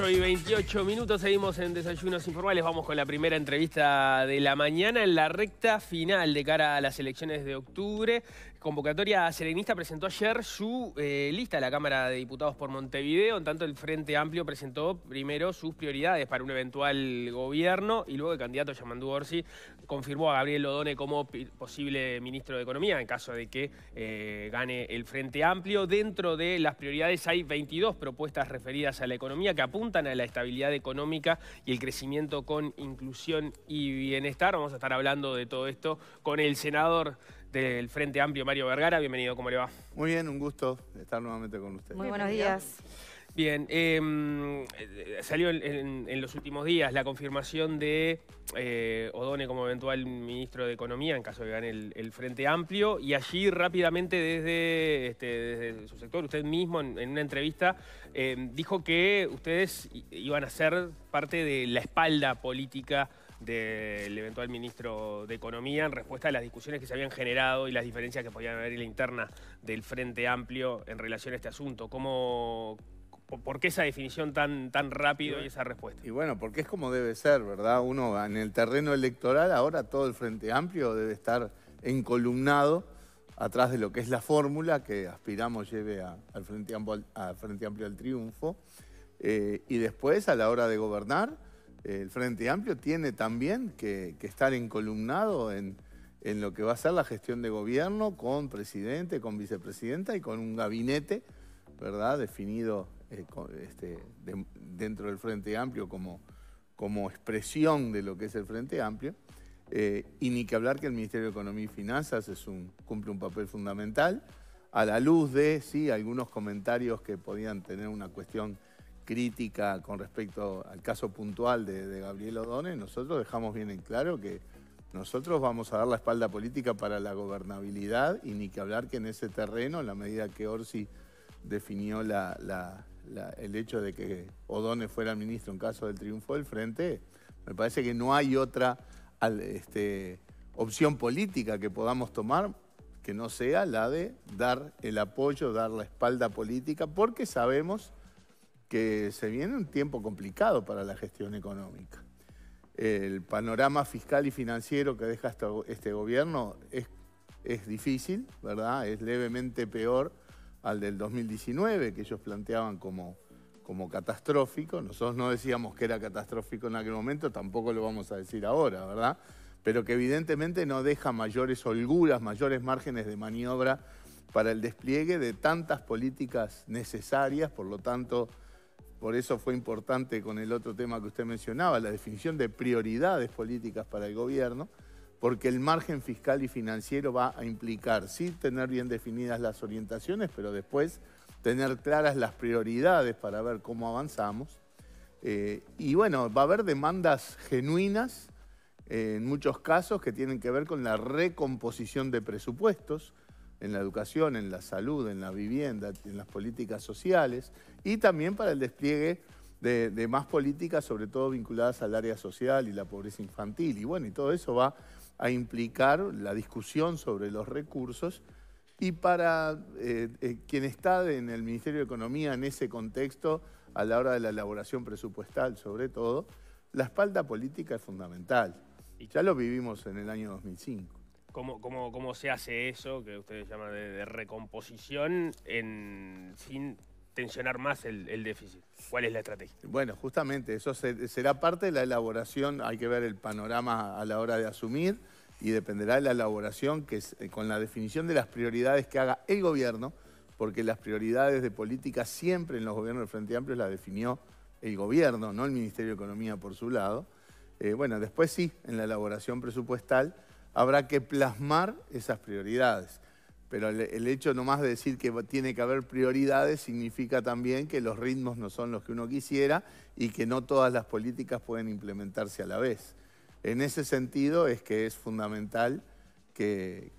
8 y 28 minutos, seguimos en Desayunos Informales, vamos con la primera entrevista de la mañana en la recta final de cara a las elecciones de octubre. Convocatoria Serenista presentó ayer su eh, lista a la Cámara de Diputados por Montevideo, en tanto el Frente Amplio presentó primero sus prioridades para un eventual gobierno y luego el candidato Yamandú Orsi confirmó a Gabriel Lodone como posible ministro de Economía en caso de que eh, gane el Frente Amplio. Dentro de las prioridades hay 22 propuestas referidas a la economía que apuntan a la estabilidad económica y el crecimiento con inclusión y bienestar. Vamos a estar hablando de todo esto con el senador del Frente Amplio, Mario Vergara. Bienvenido, ¿cómo le va? Muy bien, un gusto estar nuevamente con usted. Muy buenos días. Bien, em, salió en, los últimos días la confirmación de eh, Odone como eventual ministro de Economía en caso de que el, el, Frente Amplio y allí rápidamente desde, este, su sector, usted mismo en, una entrevista em, dijo que ustedes iban a ser parte de la espalda política del eventual ministro de Economía en respuesta a las discusiones que se habían generado y las diferencias que podían haber en la interna del Frente Amplio en relación a este asunto. ¿Cómo, ¿Por qué esa definición tan, tan rápido y esa respuesta? Y bueno, porque es como debe ser, ¿verdad? Uno en el terreno electoral ahora todo el Frente Amplio debe estar encolumnado atrás de lo que es la fórmula que aspiramos lleve al, Frente Amplio, al Frente Amplio al triunfo. Eh, y después, a la hora de gobernar, el Frente Amplio tiene también que, estar encolumnado en, lo que va a ser la gestión de gobierno con presidente, con vicepresidenta y con un gabinete, ¿verdad?, definido eh, este, dentro del Frente Amplio como, expresión de lo que es el Frente Amplio. Eh, y ni que hablar que el Ministerio de Economía y Finanzas cumple un papel fundamental, a la luz de, sí, algunos comentarios que podían tener una cuestión crítica con respecto al caso puntual de, Gabriel O'Donnell, nosotros dejamos bien en claro que nosotros vamos a dar la espalda política para la gobernabilidad y ni que hablar que en ese terreno, en la medida que Orsi definió el hecho de que Odone fuera ministro en caso del triunfo del frente, me parece que no hay otra este, opción política que podamos tomar que no sea la de dar el apoyo, dar la espalda política, porque sabemos que se viene un tiempo complicado para la gestión económica. El panorama fiscal y financiero que deja este gobierno es, es difícil, ¿verdad? Es levemente peor al del 2019, que ellos planteaban como, como catastrófico. Nosotros no decíamos que era catastrófico en aquel momento, tampoco lo vamos a decir ahora, ¿verdad? Pero que evidentemente no deja mayores holguras, mayores márgenes de maniobra para el despliegue de tantas políticas necesarias, por lo tanto por eso fue importante con el otro tema que usted mencionaba, la definición de prioridades políticas para el gobierno, porque el margen fiscal y financiero va a implicar, sí, tener bien definidas las orientaciones, pero después tener claras las prioridades para ver cómo avanzamos. Eh, y bueno, va a haber demandas genuinas, eh, en muchos casos, que tienen que ver con la recomposición de presupuestos en la educación, en la salud, en la vivienda, en las políticas sociales y también para el despliegue de, más políticas, sobre todo vinculadas al área social y la pobreza infantil. Y bueno, y todo eso va a implicar la discusión sobre los recursos. Y para eh, eh, quien está en el Ministerio de Economía en ese contexto, a la hora de la elaboración presupuestal sobre todo, la espalda política es fundamental. Ya lo vivimos en el año 2005 cómo, se hace eso que ustedes llaman de, recomposición sin tensionar más el, déficit? ¿Cuál es la estrategia? Bueno, justamente eso será parte de la elaboración, hay que ver el panorama a la hora de asumir y dependerá de la elaboración que eh, con la definición de las prioridades que haga el gobierno, porque las prioridades de política siempre en los gobiernos del Frente Amplio las definió el gobierno, no el Ministerio de Economía por su lado. Eh, bueno, después sí, en la elaboración presupuestal habrá que plasmar esas prioridades. Pero el, hecho nomás de decir que tiene que haber prioridades significa también que los ritmos no son los que uno quisiera y que no todas las políticas pueden implementarse a la vez. En ese sentido es que es fundamental que,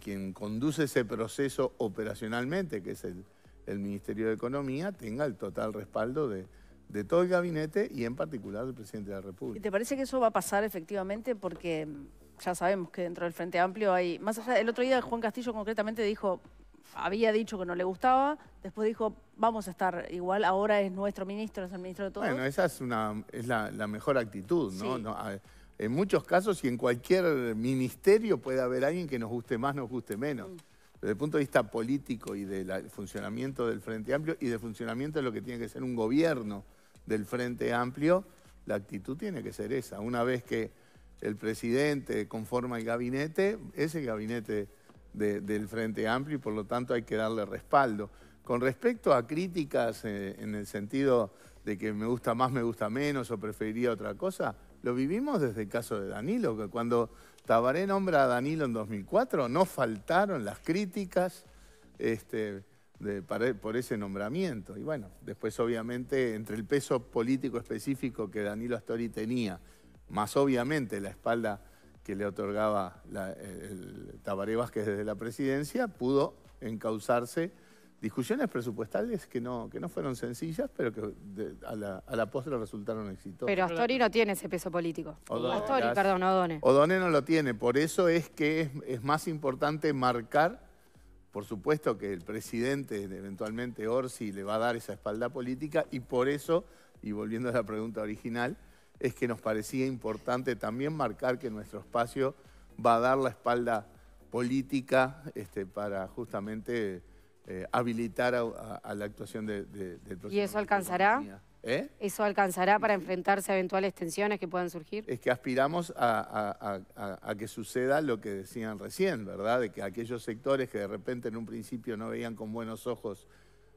quien conduce ese proceso operacionalmente, que es el, Ministerio de Economía, tenga el total respaldo de, de todo el gabinete y en particular del presidente de la República. ¿Y te parece que eso va a pasar efectivamente? Porque ya sabemos que dentro del Frente Amplio hay... Más allá, el otro día Juan Castillo concretamente dijo, había dicho que no le gustaba, después dijo, vamos a estar igual, ahora es nuestro ministro, es el ministro de todo Bueno, esa es, una, es la, mejor actitud, ¿no? en muchos casos y en cualquier ministerio puede haber alguien que nos guste más, nos guste menos. Mm. Desde el punto de vista político y del funcionamiento del Frente Amplio y de funcionamiento de lo que tiene que ser un gobierno del Frente Amplio, la actitud tiene que ser esa. Una vez que el presidente conforma el gabinete, es el gabinete del Frente Amplio y por lo tanto hay que darle respaldo. Con respecto a críticas eh, en el sentido de que me gusta más, me gusta menos o preferiría otra cosa, lo vivimos desde el caso de Danilo, que cuando Tabaré nombra a Danilo en 2004 no faltaron las críticas este, por ese nombramiento. Y bueno, después obviamente entre el peso político específico que Danilo Astori tenía más obviamente la espalda que le otorgaba eh, el Tabaré Vázquez desde la presidencia, pudo encauzarse discusiones presupuestales que no, que no fueron sencillas, pero que a, la, postre resultaron exitosas. Pero Astori no tiene ese peso político. Astori, perdón, Odone. Odone no lo tiene, por eso es que es, más importante marcar, por supuesto que el presidente, eventualmente Orsi, le va a dar esa espalda política y por eso, y volviendo a la pregunta original, es que nos parecía importante también marcar que nuestro espacio va a dar la espalda política este, para justamente eh, habilitar a, la actuación de, de, ¿Y eso alcanzará? ¿Eh? ¿Eso alcanzará para enfrentarse a eventuales tensiones que puedan surgir? Es que aspiramos a, que suceda lo que decían recién, ¿verdad? De que aquellos sectores que de repente en un principio no veían con buenos ojos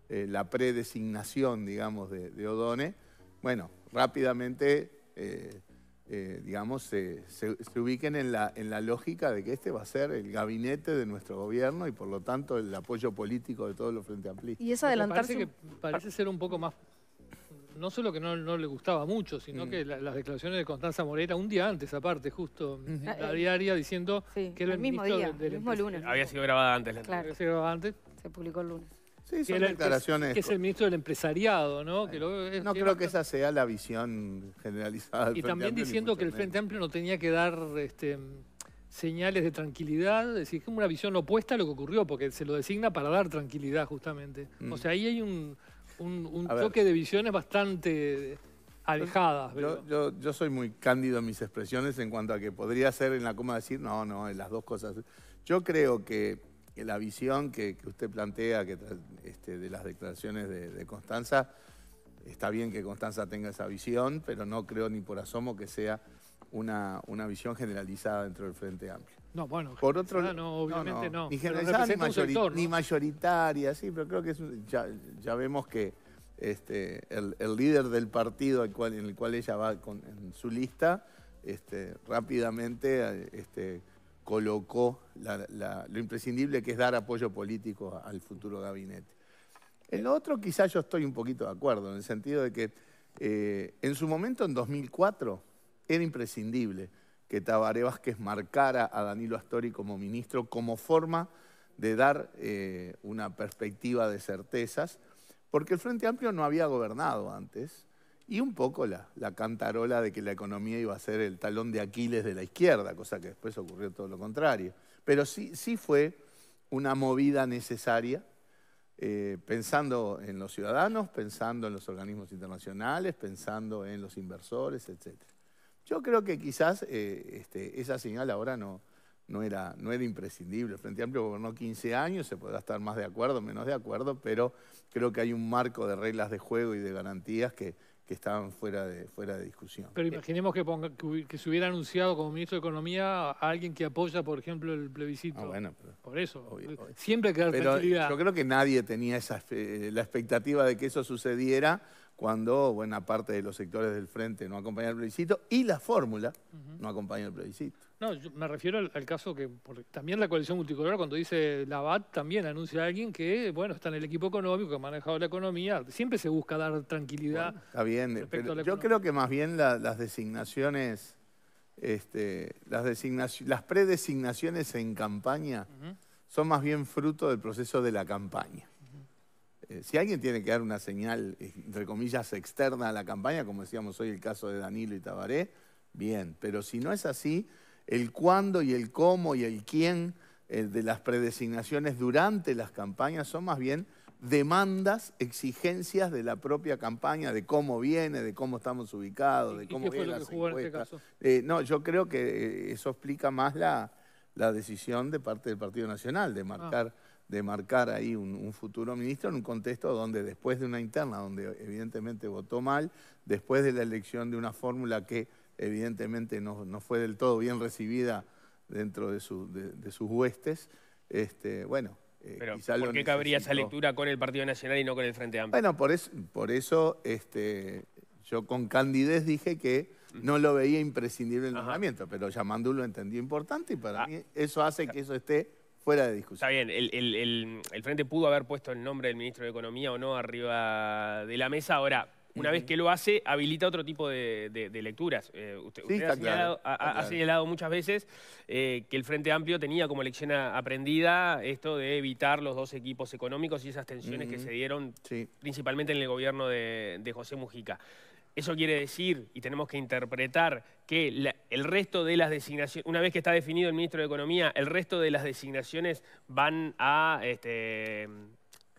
eh, la predesignación, digamos, de, de Odone, bueno, rápidamente eh, eh, digamos, se, se, ubiquen en la, en la lógica de que este va a ser el gabinete de nuestro gobierno y por lo tanto el apoyo político de todos los Frente Amplistas. Y es adelantarse... Parece, que parece ser un poco más... No solo que no, no le gustaba mucho, sino mm. que las declaraciones de Constanza Moreira, un día antes aparte, justo, ah, eh, diaria, diciendo que era el, mismo del, mismo lunes. Había sido grabada antes. claro. Había sido antes. Se publicó el lunes. Sí, son que declaraciones. es el ministro del empresariado, ¿no? no creo que esa sea la visión generalizada. Del y también diciendo que el Frente Amplio no tenía que dar este, señales de tranquilidad, es decir, que una visión opuesta a lo que ocurrió, porque se lo designa para dar tranquilidad justamente. O mm. sea, ahí hay un, un, choque de visiones bastante alejadas. yo, yo, soy muy cándido en mis expresiones en cuanto a que podría ser en la coma decir, no, no, en las dos cosas. Yo creo que la visión que, usted plantea que, este, de las declaraciones de, Constanza, está bien que Constanza tenga esa visión, pero no creo ni por asomo que sea una, una visión generalizada dentro del Frente Amplio. No, bueno, por otro lado, no, obviamente no. Ni generalizada ni, mayoritaria, sí, pero creo que ya, vemos que este, el, líder del partido en el cual ella va en su lista, este, rápidamente... Eh, colocó lo imprescindible que es dar apoyo político al futuro gabinete. En lo otro quizás yo estoy un poquito de acuerdo, en el sentido de que eh, en su momento, en 2004, era imprescindible que Tabaré Vázquez marcara a Danilo Astori como ministro como forma de dar eh, una perspectiva de certezas, porque el Frente Amplio no había gobernado antes, y un poco la, cantarola de que la economía iba a ser el talón de Aquiles de la izquierda, cosa que después ocurrió todo lo contrario. Pero sí, sí fue una movida necesaria, eh, pensando en los ciudadanos, pensando en los organismos internacionales, pensando en los inversores, etc. Yo creo que quizás eh, este, esa señal ahora no, no, era, no era imprescindible. El Frente Amplio gobernó 15 años, se podrá estar más de acuerdo, menos de acuerdo, pero creo que hay un marco de reglas de juego y de garantías que que estaban fuera de, fuera de discusión. Pero imaginemos que, se hubiera anunciado como ministro de Economía a alguien que apoya, por ejemplo, el plebiscito. Ah, bueno, por eso. Siempre hay que dar pero Yo creo que nadie tenía esa, eh, la expectativa de que eso sucediera cuando buena parte de los sectores del frente no acompaña el plebiscito y la fórmula no acompaña el plebiscito. No, me refiero al, caso que también la coalición multicolor, cuando dice la BAT, también anuncia a alguien que, bueno, está en el equipo económico, que ha manejado la economía. Siempre se busca dar tranquilidad. bien, respecto a la yo creo que más bien las designaciones, este, las, las predesignaciones en campaña son más bien fruto del proceso de la campaña. Eh, si alguien tiene que dar una señal, entre comillas, externa a la campaña, como decíamos hoy el caso de Danilo y Tabaré, bien. Pero si no es así, el cuándo y el cómo y el quién eh, de las predesignaciones durante las campañas son más bien demandas, exigencias de la propia campaña, de cómo viene, de cómo estamos ubicados, de cómo viene la este encuesta. Eh, no, yo creo que eh, eso explica más la, decisión de parte del Partido Nacional de marcar, ah. de marcar ahí un, futuro ministro en un contexto donde después de una interna, donde evidentemente votó mal, después de la elección de una fórmula que evidentemente no, fue del todo bien recibida dentro de, de, sus huestes. Este, bueno, eh, Pero, ¿Por qué cabría esa lectura con el Partido Nacional y no con el Frente Amplio? Bueno, por, por eso este, yo con candidez dije que no lo veía imprescindible el nombramiento, pero Yamandú lo entendió importante y para ah. mí eso hace que eso esté fuera de discusión. Está bien, el, el, Frente pudo haber puesto el nombre del ministro de Economía o no arriba de la mesa. Ahora, una vez que lo hace, habilita otro tipo de, lecturas. Eh, usted, ha, señalado, muchas veces eh, que el Frente Amplio tenía como lección aprendida esto de evitar los dos equipos económicos y esas tensiones que se dieron principalmente en el gobierno de, José Mujica. Eso quiere decir, y tenemos que interpretar, que el resto de las designaciones, una vez que está definido el ministro de Economía, el resto de las designaciones van a este,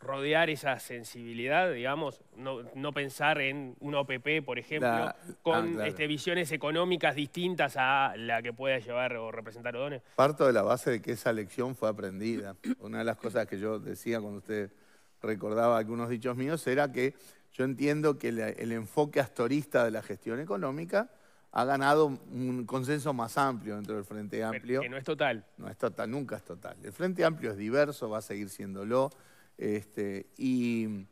rodear esa sensibilidad, digamos, no, pensar en un OPP, por ejemplo, ah, con este, visiones económicas distintas a la que pueda llevar o representar O'Donnell? Parto de la base de que esa lección fue aprendida. Una de las cosas que yo decía cuando usted recordaba algunos dichos míos era que yo entiendo que el enfoque astorista de la gestión económica ha ganado un consenso más amplio dentro del Frente Amplio. que no es total. No es total, nunca es total. El Frente Amplio es diverso, va a seguir siéndolo. Este, y,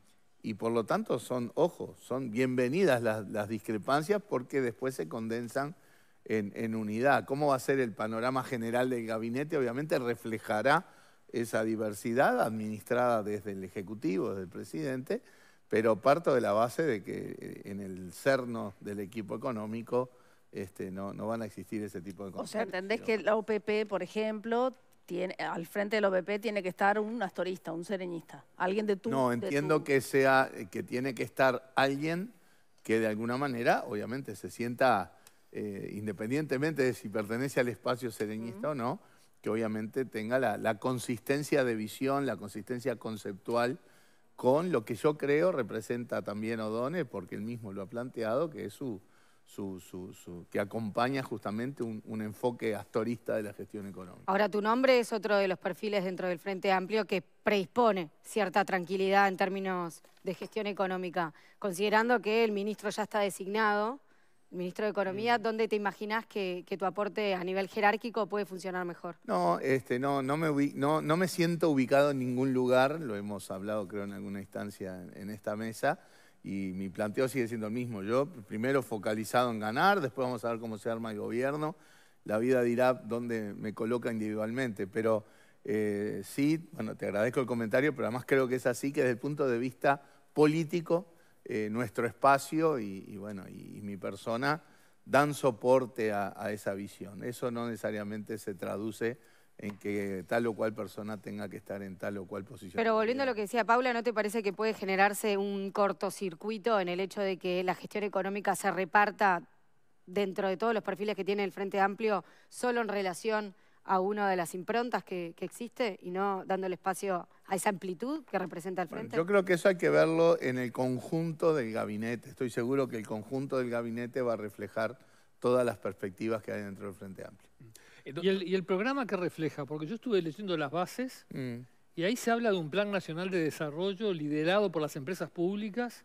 por lo tanto son, ojo, son bienvenidas las, discrepancias porque después se condensan en, unidad. ¿Cómo va a ser el panorama general del gabinete? Obviamente reflejará esa diversidad administrada desde el Ejecutivo, desde el presidente, pero parto de la base de que eh, en el cerno del equipo económico este, no, van a existir ese tipo de cosas. O sea, ¿entendés que la OPP, por ejemplo, al frente del OPP tiene que estar un astorista, un sereñista, alguien de tu... No, entiendo que, sea, que tiene que estar alguien que de alguna manera, obviamente, se sienta, eh, independientemente de si pertenece al espacio sereñista o no, que obviamente tenga la, consistencia de visión, la consistencia conceptual con lo que yo creo representa también O'Donnell, porque él mismo lo ha planteado, que es su, que acompaña justamente un, enfoque actorista de la gestión económica. Ahora, tu nombre es otro de los perfiles dentro del Frente Amplio que predispone cierta tranquilidad en términos de gestión económica, considerando que el ministro ya está designado, ministro de Economía, ¿dónde te imaginas que, tu aporte a nivel jerárquico puede funcionar mejor? No, este, no, no me siento ubicado en ningún lugar, lo hemos hablado creo en alguna instancia en esta mesa, y mi planteo sigue siendo el mismo. Yo primero focalizado en ganar, después vamos a ver cómo se arma el gobierno. La vida dirá dónde me coloca individualmente, pero eh, sí, bueno, te agradezco el comentario, pero además creo que es así que desde el punto de vista político, eh, nuestro espacio y, bueno, y, mi persona dan soporte a, a esa visión. Eso no necesariamente se traduce en que tal o cual persona tenga que estar en tal o cual posición. Pero volviendo a lo que decía Paula, ¿no te parece que puede generarse un cortocircuito en el hecho de que la gestión económica se reparta dentro de todos los perfiles que tiene el Frente Amplio solo en relación a una de las improntas que, existe y no dándole espacio a esa amplitud que representa el Frente? yo creo que eso hay que verlo en el conjunto del gabinete. Estoy seguro que el conjunto del gabinete va a reflejar todas las perspectivas que hay dentro del Frente Amplio. ¿Y, el, programa que refleja, porque yo estuve leyendo las bases mm. y ahí se habla de un plan nacional de desarrollo liderado por las empresas públicas,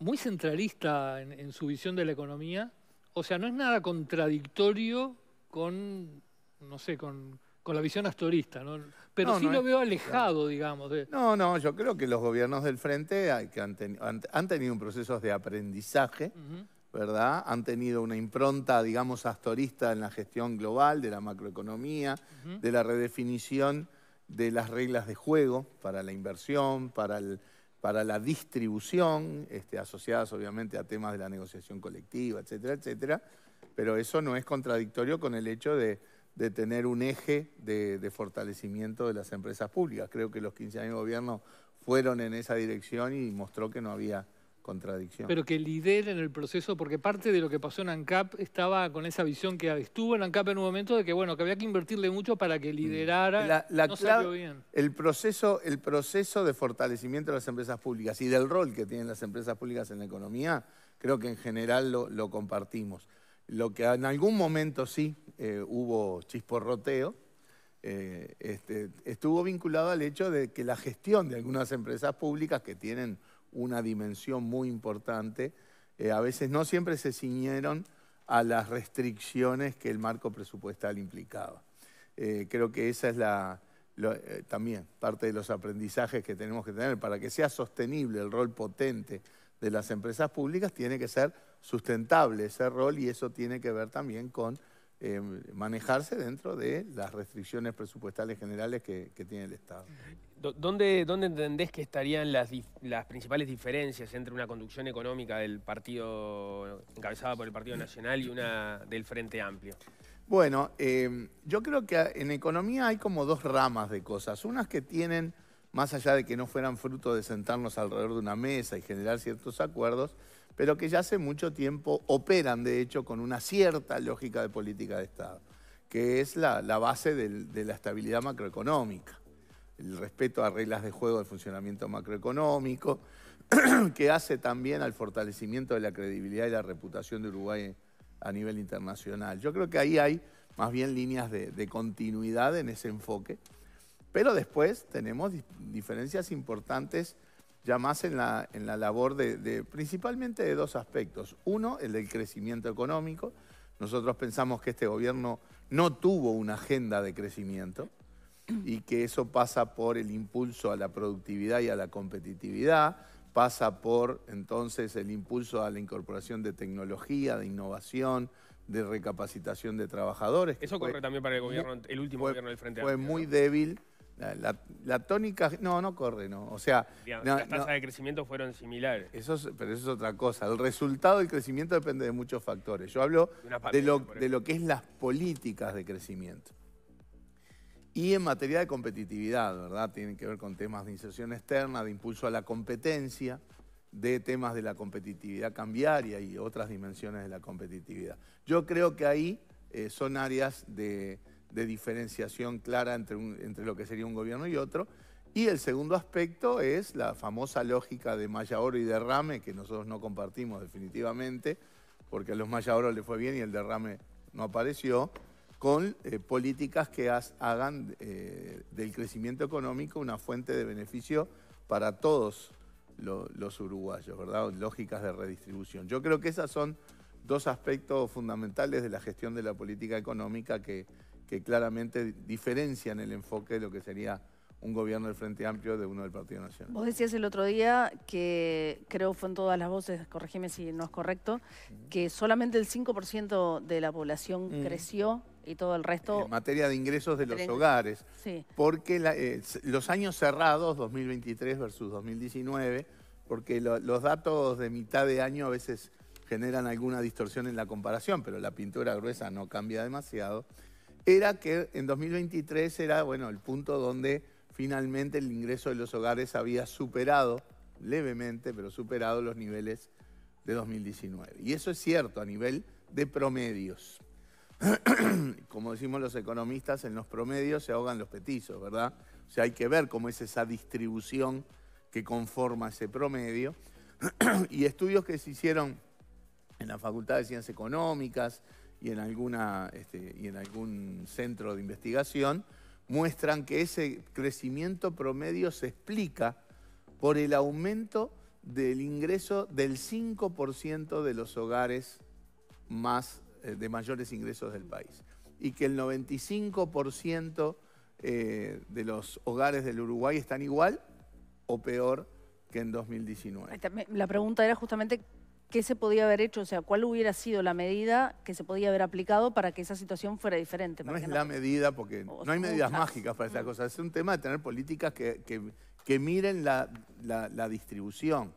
muy centralista en, su visión de la economía. O sea, no es nada contradictorio con, no sé, con, la visión astorista, Pero sí lo veo alejado, digamos. De... No, no, yo creo que los gobiernos del frente han, tenido un proceso de aprendizaje ¿verdad? Han tenido una impronta, digamos, astorista en la gestión global de la macroeconomía, de la redefinición de las reglas de juego para la inversión, para, el, para la distribución, este, asociadas obviamente a temas de la negociación colectiva, etcétera, etcétera. Pero eso no es contradictorio con el hecho de, tener un eje de, de, fortalecimiento de las empresas públicas. Creo que los 15 años de gobierno fueron en esa dirección y mostró que no había pero que lideren el proceso, porque parte de lo que pasó en ANCAP estaba con esa visión que estuvo en ANCAP en un momento de que bueno, que había que invertirle mucho para que liderara. La, no salió bien. El proceso, el proceso de fortalecimiento de las empresas públicas y del rol que tienen las empresas públicas en la economía, creo que en general lo, compartimos. Lo que en algún momento sí eh, hubo chisporroteo, eh, este, estuvo vinculado al hecho de que la gestión de algunas empresas públicas que tienen una dimensión muy importante. Eh, a veces no siempre se ciñeron a las restricciones que el marco presupuestal implicaba. Eh, creo que esa es la, eh, también parte de los aprendizajes que tenemos que tener. Para que sea sostenible el rol potente de las empresas públicas, tiene que ser sustentable ese rol y eso tiene que ver también con manejarse dentro de las restricciones presupuestales generales que tiene el Estado. ¿Dónde, entendés que estarían las, principales diferencias entre una conducción económica del partido encabezada por el Partido Nacional y una del Frente Amplio? Bueno, em, yo creo que en economía hay como dos ramas de cosas. Unas que tienen, más allá de que no fueran fruto de sentarnos alrededor de una mesa y generar ciertos acuerdos, pero que ya hace mucho tiempo operan, de hecho, con una cierta lógica de política de Estado, que es la, base de la estabilidad macroeconómica el respeto a reglas de juego del funcionamiento macroeconómico, que hace también al fortalecimiento de la credibilidad y la reputación de Uruguay a nivel internacional. Yo creo que ahí hay más bien líneas de, continuidad en ese enfoque, pero después tenemos diferencias importantes ya más en la, en la labor de, principalmente de dos aspectos. Uno, el del crecimiento económico. Nosotros pensamos que este gobierno no tuvo una agenda de crecimiento y que eso pasa por el impulso a la productividad y a la competitividad, pasa por entonces el impulso a la incorporación de tecnología, de innovación, de recapacitación de trabajadores. Eso corre también para el gobierno, el último gobierno del Frente Fue muy débil. La, tónica, no, no corre, no. O sea, las tasas de crecimiento fueron similares. Eso pero eso es otra cosa. El resultado del crecimiento depende de muchos factores. Yo hablo de, lo, de lo que es las políticas de crecimiento. Y en materia de competitividad, ¿verdad? Tienen que ver con temas de inserción externa, de impulso a la competencia, de temas de la competitividad cambiaria y otras dimensiones de la competitividad. Yo creo que ahí eh, son áreas de, diferenciación clara entre, entre lo que sería un gobierno y otro. Y el segundo aspecto es la famosa lógica de malla oro y derrame, que nosotros no compartimos definitivamente, porque a los malla oro le fue bien y el derrame no apareció con eh, políticas que hagan eh, del crecimiento económico una fuente de beneficio para todos los uruguayos, ¿verdad? Lógicas de redistribución. Yo creo que esos son dos aspectos fundamentales de la gestión de la política económica que, que claramente diferencian el enfoque de lo que sería un gobierno del Frente Amplio de uno del Partido Nacional. Vos decías el otro día que, creo fue en todas las voces, corregime si no es correcto, que solamente el 5% de la población mm. creció y todo el resto. En materia de ingresos de los hogares. Sí. Porque eh, los años cerrados, 2023 versus 2019, porque los datos de mitad de año a veces generan alguna distorsión en la comparación, pero la pintura gruesa no cambia demasiado, era que en 2023 era bueno, el punto donde finalmente el ingreso de los hogares había superado, levemente, pero superado los niveles de 2019. Y eso es cierto a nivel de promedios. como decimos los economistas, en los promedios se ahogan los petizos, ¿verdad? O sea, hay que ver cómo es esa distribución que conforma ese promedio. y estudios que se hicieron en la Facultad de Ciencias Económicas y en, alguna, este, y en algún centro de investigación muestran que ese crecimiento promedio se explica por el aumento del ingreso del 5% de los hogares más eh, de mayores ingresos del país. Y que el 95% eh, de los hogares del Uruguay están igual o peor que en 2019. La pregunta era justamente qué se podía haber hecho, o sea, cuál hubiera sido la medida que se podía haber aplicado para que esa situación fuera diferente. No es la medida, porque no hay medidas mágicas para esas mm. cosa Es un tema de tener políticas que, que, miren la, distribución,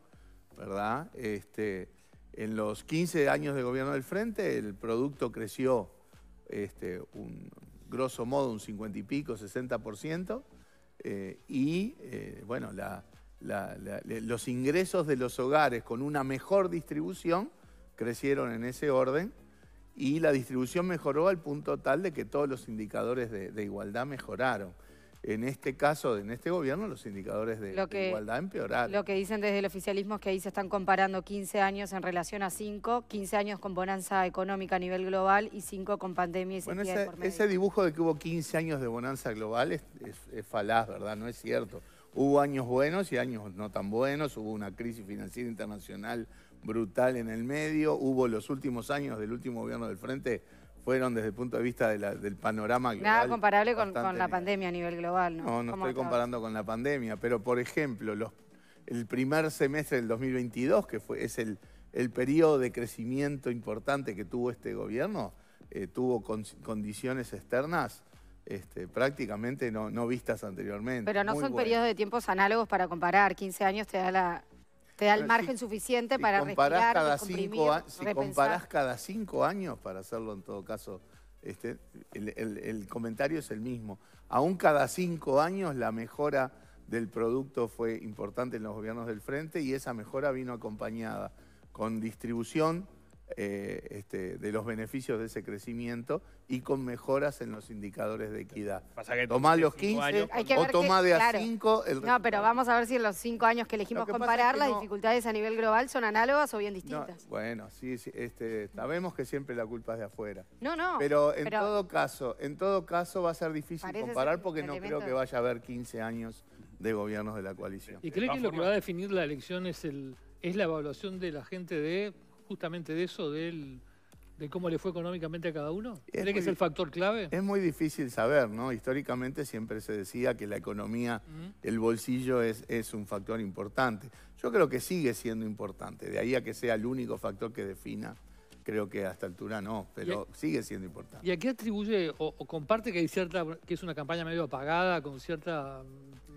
¿verdad? Este, en los 15 años de gobierno del Frente, el producto creció este, un, grosso modo un 50 y pico, 60%, eh, y eh, bueno, los ingresos de los hogares con una mejor distribución crecieron en ese orden y la distribución mejoró al punto tal de que todos los indicadores de igualdad mejoraron en este caso, en este gobierno, los indicadores de, igualdad empeoraron. Lo que dicen desde el oficialismo es que ahí se están comparando 15 años en relación a 5, 15 años con bonanza económica a nivel global y 5 con pandemia y bueno, ese, ese dibujo de que hubo 15 años de bonanza global es falaz, ¿verdad? No es cierto. Hubo años buenos y años no tan buenos, hubo una crisis financiera internacional brutal en el medio, hubo los últimos años del último gobierno del Frente fueron desde el punto de vista del panorama global. Nada comparable con, la pandemia a nivel global, ¿no? No, no estoy comparando con la pandemia, pero por ejemplo, los, el primer semestre del 2022, que fue, es el, el periodo de crecimiento importante que tuvo este gobierno, eh, tuvo condiciones externas este, prácticamente no, vistas anteriormente. Pero no son periodos de tiempos análogos para comparar. 15 años te da la, te da el margen suficiente para comparás cada cinco, Si comparás cada cinco años, para hacerlo en todo caso, este, el comentario es el mismo. Aún cada cinco años la mejora del producto fue importante en los gobiernos del frente y esa mejora vino acompañada con distribución, eh, este, de los beneficios de ese crecimiento y con mejoras en los indicadores de equidad. Pasa que Tomá los 15 o toma de a 5 No, pero vamos a ver si en los 5 años que elegimos comparar, las dificultades a nivel global son análogas o bien distintas. bueno, sí, este, sabemos que siempre la culpa es de afuera. No, no. Pero en todo caso, en todo caso va a ser difícil comparar porque no creo que vaya a haber 15 años de gobiernos de la coalición. ¿Y cree que lo que va a definir la elección es el es la evaluación de la gente de justamente de eso, de cómo le fue económicamente a cada uno? tiene que es el factor clave? Es muy difícil saber, ¿no? Históricamente siempre se decía que la economía, el bolsillo es, un factor importante. Yo creo que sigue siendo importante, de ahí a que sea el único factor que defina creo que a esta altura no, pero sigue siendo importante. ¿Y a qué atribuye o, comparte que hay cierta, que es una campaña medio apagada, con cierta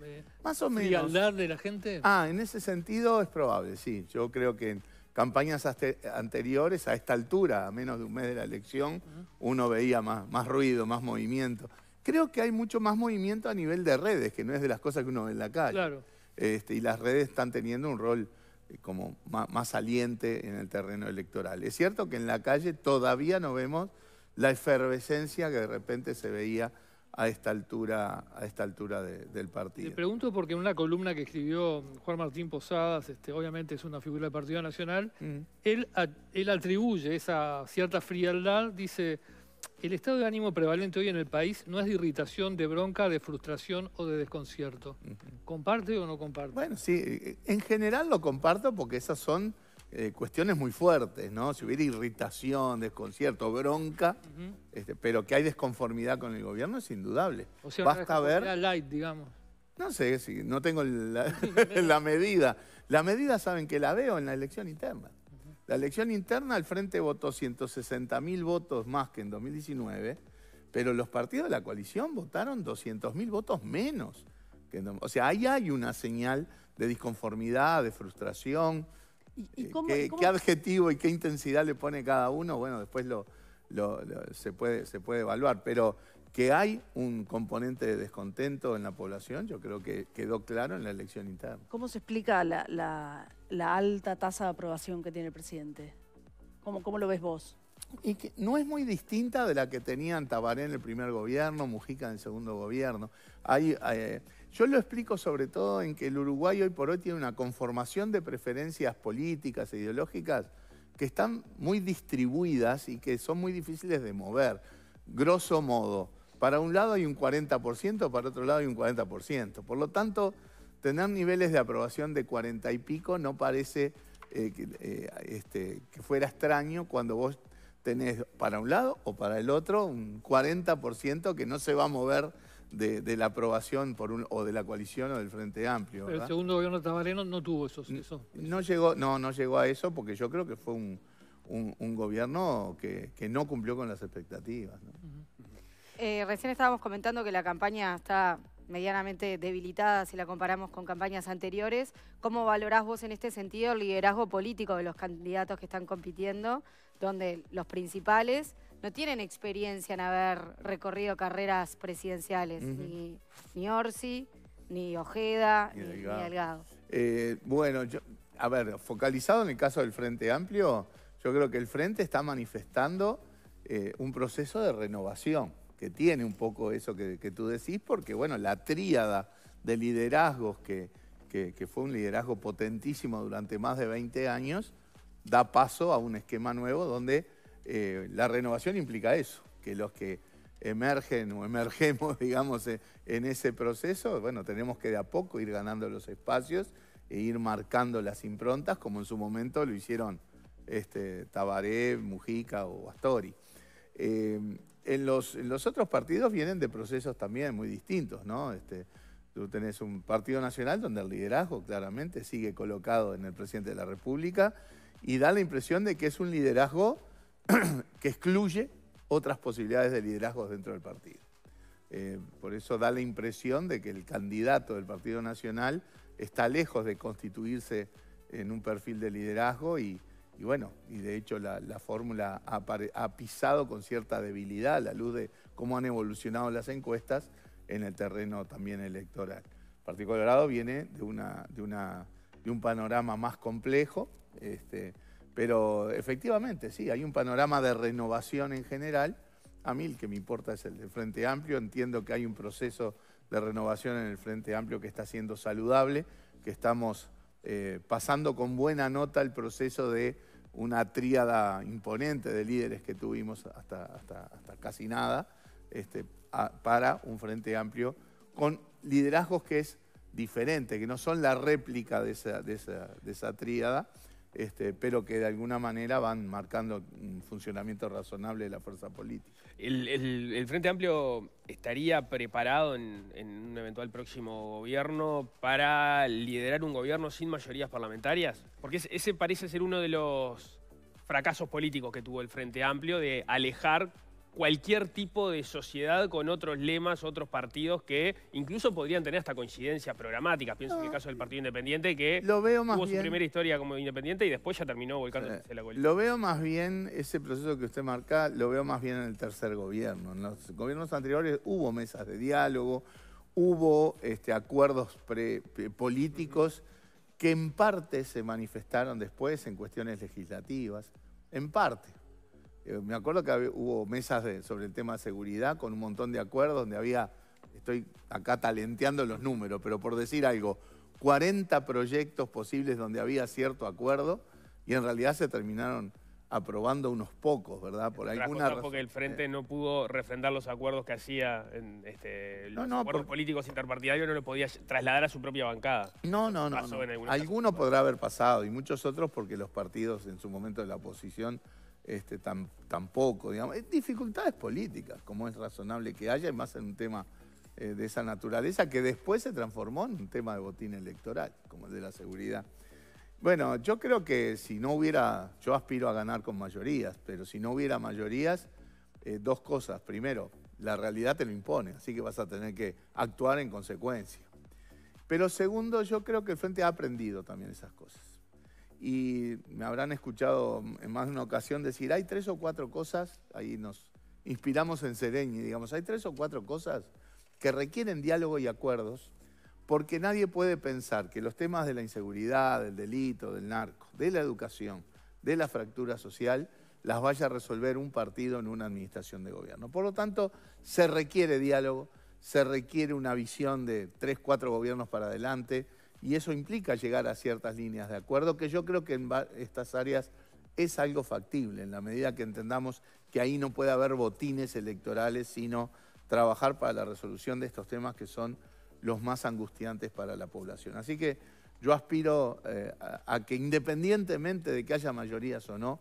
eh, más o menos de la gente? Ah, en ese sentido es probable, sí. Yo creo que campañas anteriores, a esta altura, a menos de un mes de la elección, uno veía más, ruido, más movimiento. Creo que hay mucho más movimiento a nivel de redes, que no es de las cosas que uno ve en la calle. Este, y las redes están teniendo un rol eh, como más, saliente en el terreno electoral. Es cierto que en la calle todavía no vemos la efervescencia que de repente se veía a esta altura, a esta altura del partido. Le pregunto porque en una columna que escribió Juan Martín Posadas, este, obviamente es una figura del Partido Nacional, mm. él, atribuye esa cierta frialdad, dice, el estado de ánimo prevalente hoy en el país no es de irritación, de bronca, de frustración o de desconcierto. ¿Comparte o no comparte? Bueno, sí, en general lo comparto porque esas son eh, cuestiones muy fuertes, ¿no? Si hubiera irritación, desconcierto, bronca, este, pero que hay desconformidad con el gobierno es indudable. O sea, Basta ver... digamos. No sé, no tengo la, medida. La medida saben que la veo en la elección interna. La elección interna, el Frente votó 160 mil votos más que en 2019, pero los partidos de la coalición votaron 200 mil votos menos. o sea, ahí hay una señal de disconformidad, de frustración, eh, ¿Qué, adjetivo y qué intensidad le pone cada uno? Bueno, después lo, se, puede, se puede evaluar, pero que hay un componente de descontento en la población, yo creo que quedó claro en la elección interna. ¿Cómo se explica la, la alta tasa de aprobación que tiene el presidente? ¿Cómo, cómo lo ves vos? y que no es muy distinta de la que tenían Tabaré en el primer gobierno, Mujica en el segundo gobierno. Eh, yo lo explico sobre todo en que el Uruguay hoy por hoy tiene una conformación de preferencias políticas e ideológicas que están muy distribuidas y que son muy difíciles de mover. Grosso modo, para un lado hay un 40%, para otro lado hay un 40%. Por lo tanto, tener niveles de aprobación de 40 y pico no parece eh, eh, este, que fuera extraño cuando vos tenés para un lado o para el otro un 40% que no se va a mover de, la aprobación por o de la coalición o del Frente Amplio. Pero el segundo gobierno tabareno no tuvo eso. No, llegó, no, no llegó a eso porque yo creo que fue un, gobierno que, no cumplió con las expectativas. Eh, recién estábamos comentando que la campaña está medianamente debilitada si la comparamos con campañas anteriores. ¿Cómo valorás vos en este sentido el liderazgo político de los candidatos que están compitiendo? donde los principales no tienen experiencia en haber recorrido carreras presidenciales, ni, Orsi, ni Ojeda, ni, Delgado. Eh, bueno, a ver, focalizado en el caso del Frente Amplio, yo creo que el Frente está manifestando eh, un proceso de renovación, que tiene un poco eso que, tú decís, porque bueno, la tríada de liderazgos que, que fue un liderazgo potentísimo durante más de 20 años, da paso a un esquema nuevo donde eh, la renovación implica eso, que los que emergen o emergemos, digamos, e, en ese proceso, bueno, tenemos que de a poco ir ganando los espacios e ir marcando las improntas como en su momento lo hicieron este, Tabaré, Mujica o Astori. Em, en, los, otros partidos vienen de procesos también muy distintos, ¿no? Este, tú tenés un partido nacional donde el liderazgo claramente sigue colocado en el presidente de la República y da la impresión de que es un liderazgo que excluye otras posibilidades de liderazgo dentro del partido. Eh, por eso da la impresión de que el candidato del Partido Nacional está lejos de constituirse en un perfil de liderazgo y, bueno, y de hecho la, fórmula ha, pisado con cierta debilidad a la luz de cómo han evolucionado las encuestas en el terreno también electoral. El Partido Colorado viene de, una, de, de un panorama más complejo, este, pero efectivamente, sí, hay un panorama de renovación en general. A mí el que me importa es el del Frente Amplio. Entiendo que hay un proceso de renovación en el Frente Amplio que está siendo saludable, que estamos eh, pasando con buena nota el proceso de una tríada imponente de líderes que tuvimos hasta, hasta, casi nada este, para un Frente Amplio con liderazgos que es diferente, que no son la réplica de esa, de de esa tríada este, pero que de alguna manera van marcando un funcionamiento razonable de la fuerza política. ¿El, Frente Amplio estaría preparado en, en, un eventual próximo gobierno para liderar un gobierno sin mayorías parlamentarias? Porque ese parece ser uno de los fracasos políticos que tuvo el Frente Amplio de alejar cualquier tipo de sociedad con otros lemas, otros partidos que incluso podrían tener hasta coincidencias programáticas. Pienso en el ah. caso del Partido Independiente que lo veo más tuvo su primera historia como independiente y después ya terminó volcándose eh, la coalición. Lo veo más bien, ese proceso que usted marca, lo veo más bien en el tercer gobierno. En los gobiernos anteriores hubo mesas de diálogo, hubo este, acuerdos políticos que en parte se manifestaron después en cuestiones legislativas, en parte. Eh, me acuerdo que hubo mesas sobre el tema de seguridad con un montón de acuerdos donde había, estoy acá talenteando los números, pero por decir algo, 40 proyectos posibles donde había cierto acuerdo y en realidad se terminaron aprobando unos pocos, ¿verdad? Por alguna razón. Porque el Frente eh. no pudo refrendar los acuerdos que hacía, en este, los acuerdos políticos interpartidarios no lo podía trasladar a su propia bancada. No, no, no. algunos Alguno podrá haber pasado y muchos otros porque los partidos en su momento de la oposición este, tampoco, digamos. Eh, dificultades políticas, como es razonable que haya, y más en un tema eh, de esa naturaleza, que después se transformó en un tema de botín electoral, como el de la seguridad. Bueno, yo creo que si no hubiera, yo aspiro a ganar con mayorías, pero si no hubiera mayorías, eh, dos cosas. Primero, la realidad te lo impone, así que vas a tener que actuar en consecuencia. Pero segundo, yo creo que el Frente ha aprendido también esas cosas y me habrán escuchado en más de una ocasión decir, hay tres o cuatro cosas, ahí nos inspiramos en Sereñi, digamos, hay tres o cuatro cosas que requieren diálogo y acuerdos, porque nadie puede pensar que los temas de la inseguridad, del delito, del narco, de la educación, de la fractura social, las vaya a resolver un partido en una administración de gobierno. Por lo tanto, se requiere diálogo, se requiere una visión de tres, cuatro gobiernos para adelante, y eso implica llegar a ciertas líneas de acuerdo que yo creo que en estas áreas es algo factible en la medida que entendamos que ahí no puede haber botines electorales, sino trabajar para la resolución de estos temas que son los más angustiantes para la población. Así que yo aspiro eh, a, que independientemente de que haya mayorías o no,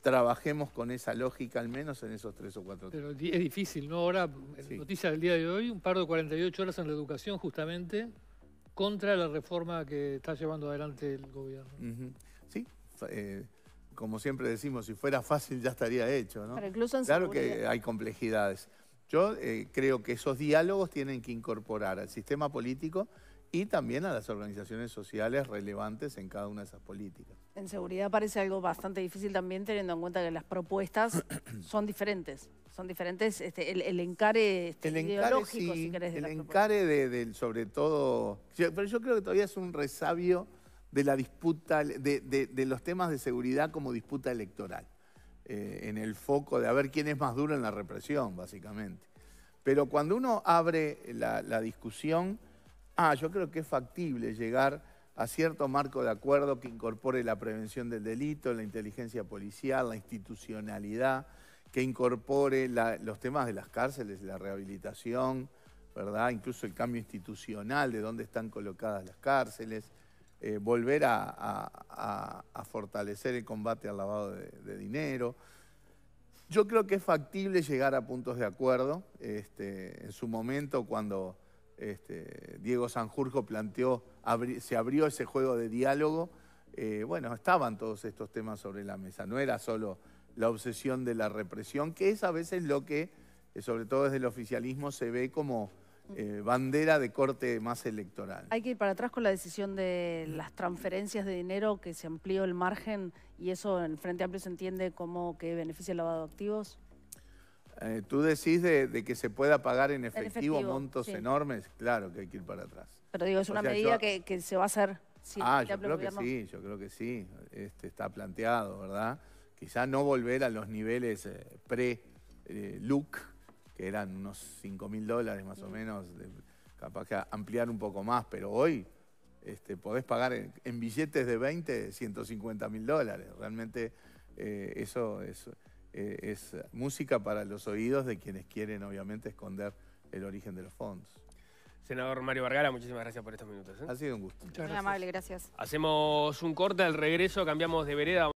trabajemos con esa lógica al menos en esos tres o cuatro temas. Pero es difícil, ¿no? Ahora, noticia del día de hoy, un par de 48 horas en la educación justamente, contra la reforma que está llevando adelante el gobierno. Sí, eh, como siempre decimos, si fuera fácil ya estaría hecho. ¿no? claro que hay complejidades. Yo eh, creo que esos diálogos tienen que incorporar al sistema político y también a las organizaciones sociales relevantes en cada una de esas políticas. En seguridad parece algo bastante difícil también teniendo en cuenta que las propuestas son diferentes. Son diferentes este, el, encare este, el ideológico, de El encare sobre todo... Pero yo creo que todavía es un resabio de la disputa, de, los temas de seguridad como disputa electoral. Eh, en el foco de a ver quién es más duro en la represión, básicamente. Pero cuando uno abre la, la discusión, ah, yo creo que es factible llegar a cierto marco de acuerdo que incorpore la prevención del delito, la inteligencia policial, la institucionalidad, que incorpore los temas de las cárceles, la rehabilitación, ¿verdad? Incluso el cambio institucional de dónde están colocadas las cárceles, eh, volver a, fortalecer el combate al lavado de, dinero. Yo creo que es factible llegar a puntos de acuerdo este, en su momento cuando este, Diego Sanjurjo planteó, se abrió ese juego de diálogo. Eh, bueno, estaban todos estos temas sobre la mesa, no era solo la obsesión de la represión, que es a veces lo que, eh, sobre todo desde el oficialismo, se ve como eh, bandera de corte más electoral. Hay que ir para atrás con la decisión de las transferencias de dinero, que se amplió el margen y eso en Frente Amplio se entiende como que beneficia el lavado de activos. Eh, tú decís de, que se pueda pagar en efectivo, montos enormes, claro que hay que ir para atrás. Pero digo, es una medida que, se va a hacer. ah, yo creo que sí, yo creo que sí. Este, está planteado, ¿verdad? Quizá no volver a los niveles eh, pre eh, look que eran unos 5 mil dólares más o menos, capaz que ampliar un poco más, pero hoy este, podés pagar en, billetes de 20, 150 mil dólares. Realmente eso es eh, es música para los oídos de quienes quieren obviamente esconder el origen de los fondos. Senador Mario Vergara, muchísimas gracias por estos minutos. ¿eh? Ha sido un gusto. Muy amable, gracias. Hacemos un corte al regreso, cambiamos de vereda.